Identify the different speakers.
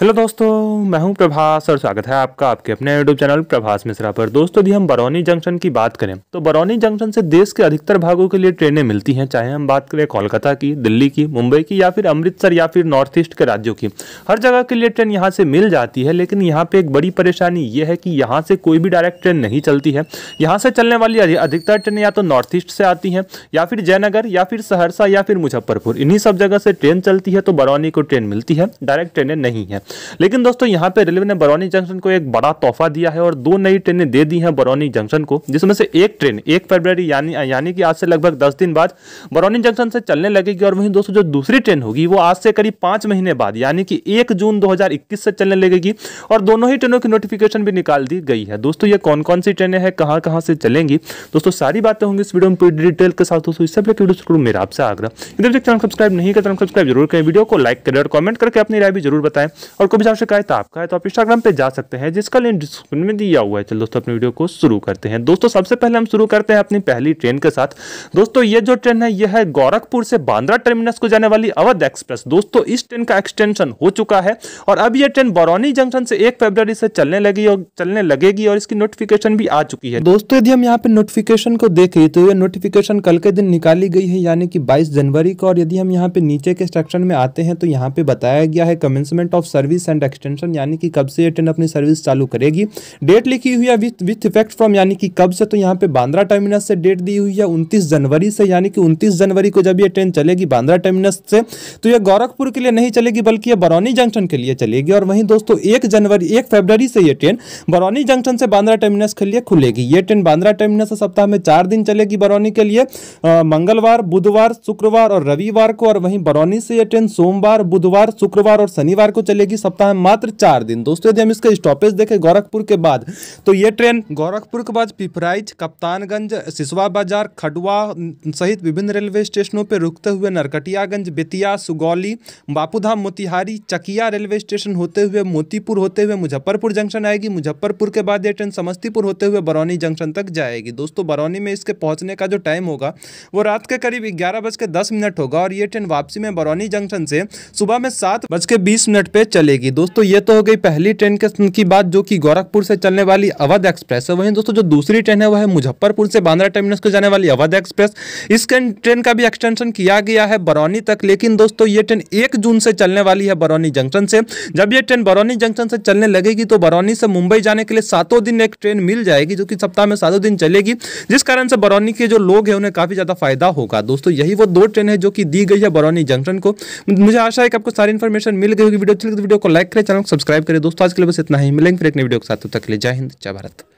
Speaker 1: hello दोस्तों मैं हूं प्रभास और स्वागत है आपका आपके अपने यूट्यूब चैनल प्रभास मिश्रा पर दोस्तों यदि हम बरौनी जंक्शन की बात करें तो बरौनी जंक्शन से देश के अधिकतर भागों के लिए ट्रेनें मिलती हैं चाहे हम बात करें कोलकाता की दिल्ली की मुंबई की या फिर अमृतसर या फिर नॉर्थ ईस्ट के राज्यों की हर जगह के लिए ट्रेन यहाँ से मिल जाती है लेकिन यहाँ पर एक बड़ी परेशानी ये है कि यहाँ से कोई भी डायरेक्ट ट्रेन नहीं चलती है यहाँ से चलने वाली अधिकतर ट्रेनें या तो नॉर्थ ईस्ट से आती हैं या फिर जयनगर या फिर सहरसा या फिर मुजफ्फरपुर इन्हीं सब जगह से ट्रेन चलती है तो बरौनी को ट्रेन मिलती है डायरेक्ट ट्रेनें नहीं हैं लेकिन दोस्तों यहाँ पे रेलवे ने बरौनी जंक्शन को एक बड़ा तोहफा दिया है और दो नई ट्रेनें दे दी हैं बरौनी जंक्शन को जिसमें से एक ट्रेन एक फरवरी यानी यानी कि आज से लगभग दस दिन बाद बरौनी जंक्शन से चलने लगेगी और वहीं दोस्तों जो दूसरी ट्रेन होगी वो आज से करीब पाँच महीने बाद यानी कि एक जून दो से चलने लगेगी और दोनों ही ट्रेनों की नोटिफिकेशन भी निकाल दी गई है दोस्तों ये कौन कौन सी ट्रेनें हैं कहाँ कहाँ से चलेंगी दोस्तों सारी बातें होंगी इस वीडियो में पूरी डिटेल के साथ दोस्तों इससे पहले शुरू मेरा आपसे आग्रह सब्सक्राइब नहीं करता तो सब्सक्राइब जरूर करें वीडियो को लाइक करें और कमेंट करके अपनी राय भी जरूर बताएं और कोई भी आपसे शिकायत आपका है तो आप इंस्टाग्राम पे जा सकते हैं जिसका लिंक डिस्क्रिप्शन में दिया हुआ है चलो दोस्तों अपनी वीडियो को शुरू करते हैं दोस्तों सबसे पहले हम शुरू करते हैं अपनी पहली ट्रेन के साथ दोस्तों ये जो ट्रेन है यह है गोरखपुर से बांद्रा टर्मिनस को जाने वाली अवध एक्सप्रेस दोस्तों इस ट्रेन का एक्सटेंशन हो चुका है और अब यह ट्रेन बरौनी जंक्शन से एक फेब्रवरी से चलने लगी और चलने लगेगी और इसकी नोटिफिकेशन भी आ चुकी है दोस्तों
Speaker 2: यदि हम यहाँ पे नोटिफिकेशन को देखें तो यह नोटिफिकेशन कल के दिन निकाली गई है यानी कि बाईस जनवरी को और यदि हम यहाँ पे नीचे के सेक्शन में आते हैं तो यहाँ पे बताया गया है commencement of service service and extension यानी कि कब से एयरटेल अपनी सर्विस चालू करेगी डेट लिखी हुई है विथ विथ इफेक्ट फ्रॉम यानी कि कब से तो यहाँ पे बांद्रा टर्मिनस से डेट दी हुई है उनतीस जनवरी से यानी कि उनतीस जनवरी को जब यह ट्रेन चलेगी बांद्रा टर्मिनस से तो यह गोरखपुर के लिए नहीं चलेगी बल्कि यह बरौनी जंक्शन के लिए चलेगी और वहीं दोस्तों एक जनवरी एक फेबररी से यह ट्रेन बरौनी जंक्शन से बांद्रा टर्मिनस के लिए खुलेगी ये ट्रेन बांद्रा टर्मिनस सप्ताह में चार दिन चलेगी बरौनी के लिए मंगलवार बुधवार शुक्रवार और रविवार को और वहीं बरौनी से यह ट्रेन सोमवार बुधवार शुक्रवार और शनिवार को चलेगी ही सप्ताह में मात्र चार दिन दोस्तों यदि हम इसका स्टॉपेज देखें गोरखपुर के बाद तो ये ट्रेन गोरखपुर के बाद पिपराइच कप्तानगंज सिसवा बाजार खडुआ सहित विभिन्न रेलवे स्टेशनों पर रुकते हुए नरकटियागंज बेतिया सुगौली बापूधाम मोतिहारी चकिया रेलवे स्टेशन होते हुए मोतीपुर होते हुए मुजफ्फरपुर जंक्शन आएगी मुजफ्फरपुर के बाद ये ट्रेन समस्तीपुर होते हुए बरौनी जंक्शन तक जाएगी दोस्तों बरौनी में इसके पहुँचने का जो टाइम होगा वो रात के करीब ग्यारह बज के दस मिनट होगा और ये ट्रेन वापसी में बरौनी जंक्शन से सुबह में सात बज के बीस मिनट पे चली चलेगी दोस्तों ये तो हो गई पहली ट्रेन के की बात जो कि गोरखपुर से चलने वाली अवध एक्सप्रेस है वहीं दोस्तों जो दूसरी ट्रेन है वह है मुजफ्फरपुर से बांद्रा टर्मिनस को जाने वाली अवध एक्सप्रेस इस ट्रेन का भी एक्सटेंशन किया गया है बरौनी तक लेकिन दोस्तों ये ट्रेन एक जून से चलने वाली है बरौनी जंक्शन से जब ये ट्रेन बरौनी जंक्शन से चलने लगेगी तो बरौनी से मुंबई जाने के लिए सातों दिन एक ट्रेन मिल जाएगी जो कि सप्ताह में सातों दिन चलेगी जिस कारण से बरौनी के जो लोग हैं उन्हें काफ़ी ज़्यादा फायदा होगा दोस्तों यही वो दो ट्रेन है जो कि दी गई है बरौनी जंक्शन को मुझे आशा है कि आपको सारी इन्फॉर्मेशन मिल गई होगी वीडियो अच्छी लगी तो वीडियो वीडियो को लाइक करें चैनल को सब्सक्राइब करें दोस्तों आज के लिए बस इतना ही मिलेंगे फिर एक नई वीडियो के साथ तब तक के लिए जय हिंद जय भारत